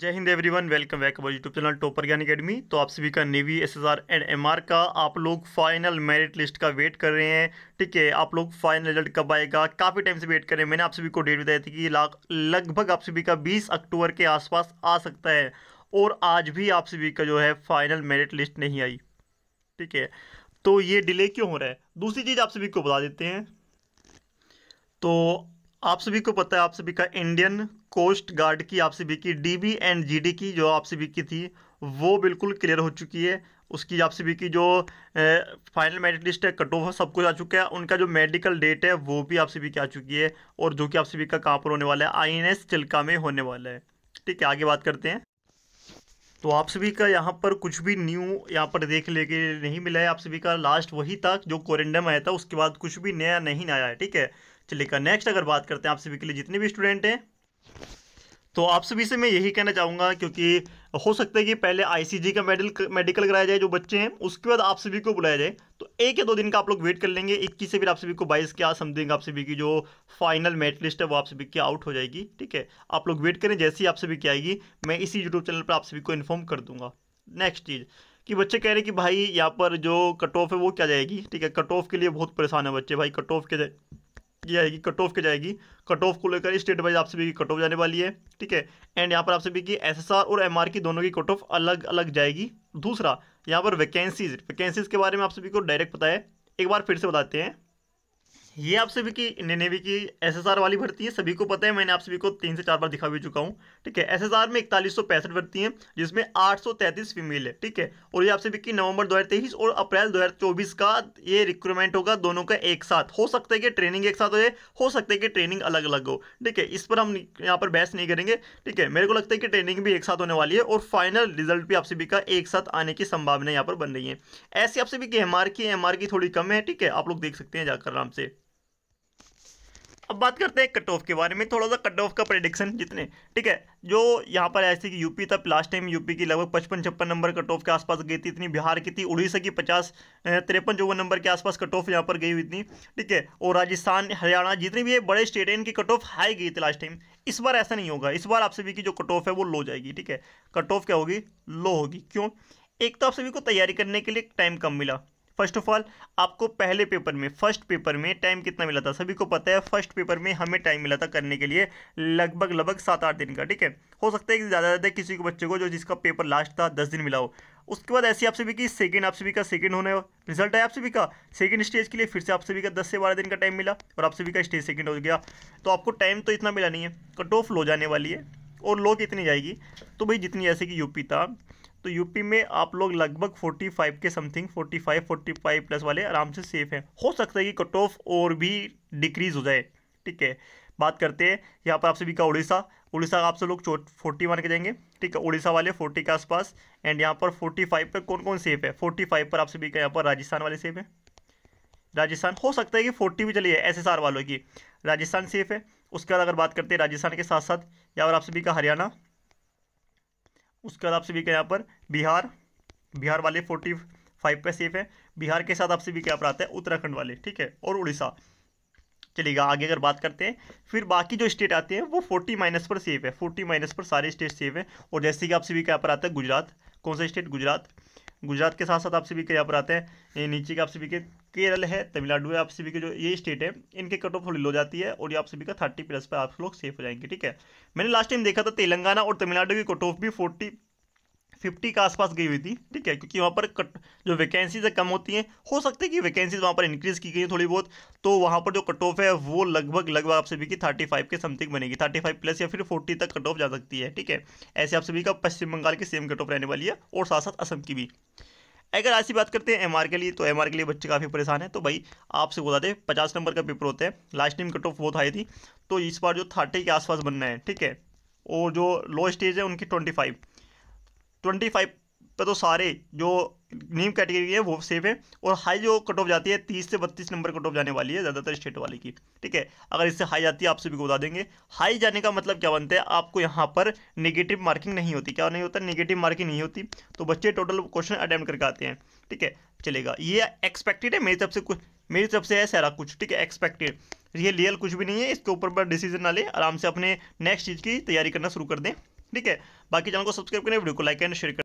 जय हिंद everyone welcome back our YouTube channel topper Gyan academy तो आप सभी का नेवी एसएसआर एंड एमआर का आप लोग फाइनल मेरिट लिस्ट का वेट कर रहे हैं ठीक है आप लोग फाइनल रिजल्ट कब आएगा काफ़ी टाइम से वेट कर रहे हैं मैंने आप सभी को डेट बताई थी कि लगभग आप सभी का 20 अक्टूबर के आसपास आ सकता है और आज भी आप सभी का जो है फाइनल मेरिट लिस्ट नहीं आई ठीक है तो ये डिले क्यों हो रहा है दूसरी चीज़ आप सभी को बता देते हैं तो आप सभी को पता है आप सभी का इंडियन कोस्ट गार्ड की आप सभी की डीबी एंड जीडी की जो आप सभी की थी वो बिल्कुल क्लियर हो चुकी है उसकी आप सभी की जो फाइनल मेरिट लिस्ट है कट ऑफ है सब कुछ आ चुका है उनका जो मेडिकल डेट है वो भी आप सभी की आ चुकी है और जो कि आप सभी का कहाँ पर होने वाला है आई एन एस चिल्का में होने वाला है ठीक है आगे बात करते हैं तो आप सभी का यहाँ पर कुछ भी न्यू यहाँ पर देख लेके नहीं मिला है आप सभी का लास्ट वही था जो कोरेंडम आया था उसके बाद कुछ भी नया नहीं आया है ठीक है चलेगा नेक्स्ट अगर बात करते हैं आप सभी के लिए जितने भी स्टूडेंट हैं तो आप सभी से मैं यही कहना चाहूँगा क्योंकि हो सकता है कि पहले आईसीजी का मेडिकल मेडिकल कराया जाए जो बच्चे हैं उसके बाद आप सभी को बुलाया जाए तो एक या दो दिन का आप लोग वेट कर लेंगे इक्कीस से फिर आप सभी को बाईस के समथिंग आप सभी की जो फाइनल मैच लिस्ट है वो आप सभी की आउट हो जाएगी ठीक है आप लोग वेट करें जैसे ही आप सभी की आएगी मैं इसी यूट्यूब चैनल पर आप सभी को इन्फॉर्म कर दूंगा नेक्स्ट चीज़ कि बच्चे कह रहे हैं कि भाई यहाँ पर जो कट ऑफ है वो क्या जाएगी ठीक है कट ऑफ के लिए बहुत परेशान है बच्चे भाई कट ऑफ के की जाएगी कट ऑफ की जाएगी कट ऑफ को लेकर स्टेट वाइज आपसे भी कट ऑफ जाने वाली है ठीक है एंड यहाँ पर आपसे भी कि एसएसआर और एमआर की दोनों की कट ऑफ अलग अलग जाएगी दूसरा यहाँ पर वैकेंसीज वैकेंसीज के बारे में आपसे भी को डायरेक्ट पता है एक बार फिर से बताते हैं ये आप सभी की इंडियन नेवी की एसएसआर वाली भर्ती है सभी को पता है मैंने आप सभी को तीन से चार बार दिखा भी चुका हूँ ठीक है एसएसआर में इकतालीस सौ पैंसठ भर्ती है जिसमें आठ सौ तैतीस फीमेल है ठीक है और ये आप सभी की नवंबर दो हज़ार तेईस और अप्रैल दो हज़ार चौबीस का ये रिक्रूटमेंट होगा दोनों का एक साथ हो सकता है कि ट्रेनिंग एक साथ हो जाए हो सकता है कि ट्रेनिंग अलग अलग हो ठीक है इस पर हम यहाँ पर बहस नहीं करेंगे ठीक है मेरे को लगता है कि ट्रेनिंग भी एक साथ होने वाली है और फाइनल रिजल्ट भी आप सभी का एक साथ आने की संभावना यहाँ पर बन रही है ऐसी आप सभी की एम की एम की थोड़ी कम है ठीक है आप लोग देख सकते हैं जाकर आराम से अब बात करते हैं कट ऑफ के बारे में थोड़ा सा कट ऑफ का प्रडिक्शन जितने ठीक है जो यहाँ पर ऐसी कि यूपी तब लास्ट टाइम यूपी की लगभग पचपन छप्पन नंबर कट ऑफ के आसपास गई थी इतनी बिहार की थी उड़ीसा की पचास तिरपन चौवन नंबर के आसपास कट ऑफ यहाँ पर गई हुई थी ठीक है और राजस्थान हरियाणा जितने भी बड़े स्टेट हैं इनकी कट ऑफ हाई गई थी लास्ट टाइम इस बार ऐसा नहीं होगा इस बार आप सभी की जो कट ऑफ है वो लो जाएगी ठीक है कट ऑफ क्या होगी लो होगी क्यों एक तो आप सभी को तैयारी करने के लिए टाइम कम मिला फर्स्ट ऑफ ऑल आपको पहले पेपर में फर्स्ट पेपर में टाइम कितना मिला था सभी को पता है फर्स्ट पेपर में हमें टाइम मिला था करने के लिए लगभग लगभग सात आठ दिन का ठीक है हो सकता है कि ज़्यादा ज़्यादा किसी को बच्चे को जो जिसका पेपर लास्ट था दस दिन मिला हो उसके बाद ऐसे आप सभी की सेकेंड आप सभी का सेकेंड होने हो। रिजल्ट आया आप सभी का सेकेंड स्टेज के लिए फिर से आप सभी का दस से बारह दिन का टाइम मिला और आप सभी का स्टेज सेकेंड हो गया तो आपको टाइम तो इतना मिला नहीं है कट ऑफ लो जाने वाली है और लो कितनी जाएगी तो भाई जितनी जैसे कि यूपी था तो यूपी में आप लोग लगभग 45 के समथिंग 45 45 प्लस वाले आराम से सेफ हैं हो सकता है कि कट ऑफ और भी डिक्रीज हो जाए ठीक है बात करते हैं यहाँ पर आपसे भी कहा उड़ीसा उड़ीसा आपसे लोग फोर्टी मान के जाएंगे ठीक है उड़ीसा वाले फोर्टी के आसपास एंड यहाँ पर फोर्टी फाइव पर कौन कौन सेफ है फोर्टी फाइव पर आपसे भी कहा यहाँ पर राजस्थान वाले सेफ है राजस्थान हो सकता है कि फोर्टी भी चलिए एस एस आर वालों की राजस्थान सेफ है उसके बाद अगर बात करते हैं राजस्थान के साथ साथ यहाँ पर आप सभी का हरियाणा उसके बाद आप सभी का यहाँ पर बिहार बिहार वाले फोर्टी फाइव पे सेफ है बिहार के साथ आप सभी क्या पर आता है उत्तराखंड वाले ठीक है और उड़ीसा चलेगा आगे अगर बात करते हैं फिर बाकी जो स्टेट आते हैं वो फोर्टी माइनस पर सेफ है फोर्टी माइनस पर सारे स्टेट सेफ है और जैसे कि आप सभी क्या पर आता है गुजरात कौन सा स्टेट गुजरात गुजरात के साथ साथ आपसे भी के यहाँ पर आते हैं नीचे के आपसे भी के केरल है तमिलनाडु है आपसे भी के जो ये स्टेट है इनके कट ऑफ थोड़ी लो जाती है और ये आपसे भी का थर्टी प्लस पर आप लोग सेफ हो जाएंगे ठीक है मैंने लास्ट टाइम देखा था तेलंगाना और तमिलनाडु की कट ऑफ भी फोर्टी फिफ्टी के आसपास गई हुई थी ठीक है क्योंकि वहाँ पर कट जो वैकेंसीज है कम होती हैं हो सकते है कि वैकेंसीज वहाँ पर इंक्रीज़ की गई थोड़ी बहुत तो वहाँ पर जो कट ऑफ है वो लगभग लगभग आप सभी की थर्टी फाइव के समथिंग बनेगी थर्टी फाइव प्लस या फिर फोर्टी तक कट ऑफ जा सकती है ठीक है ऐसे आप सभी का पश्चिम बंगाल की सेम कट ऑफ रहने वाली है और साथ साथ असम की भी अगर ऐसी बात करते हैं एमआर के लिए तो एमआर के लिए बच्चे काफ़ी परेशान हैं तो भाई आपसे बता दें पचास नंबर का पेपर होता है लास्ट टाइम कट ऑफ बहुत हाई थी तो इस बार जो थर्टी के आसपास बनना है ठीक है और जो लो स्टेज है उनकी ट्वेंटी फाइव ट्वेंटी फाइव पे तो सारे जो नीम कैटेगरी है वो सेफ है और हाई जो कट ऑफ जाती है तीस से बत्तीस नंबर कट ऑफ जाने वाली है ज़्यादातर स्टेट वाले की ठीक है अगर इससे हाई जाती है आप सभी को बता देंगे हाई जाने का मतलब क्या बनता है आपको यहाँ पर नेगेटिव मार्किंग नहीं होती क्या नहीं होता नेगेटिव मार्किंग नहीं होती तो बच्चे टोटल क्वेश्चन अटैम्प्ट करके आते हैं ठीक है चलेगा ये एक्सपेक्टेड है मेरी तरफ से कुछ मेरी तरफ से है सारा कुछ ठीक है एक्सपेक्टेड ये रियल कुछ भी नहीं है इसके ऊपर पर डिसीजन ना ले आराम से अपने नेक्स्ट चीज़ की तैयारी करना शुरू कर दें ठीक है बाकी चैनल को सब्सक्राइब करें वीडियो को लाइक एंड शेयर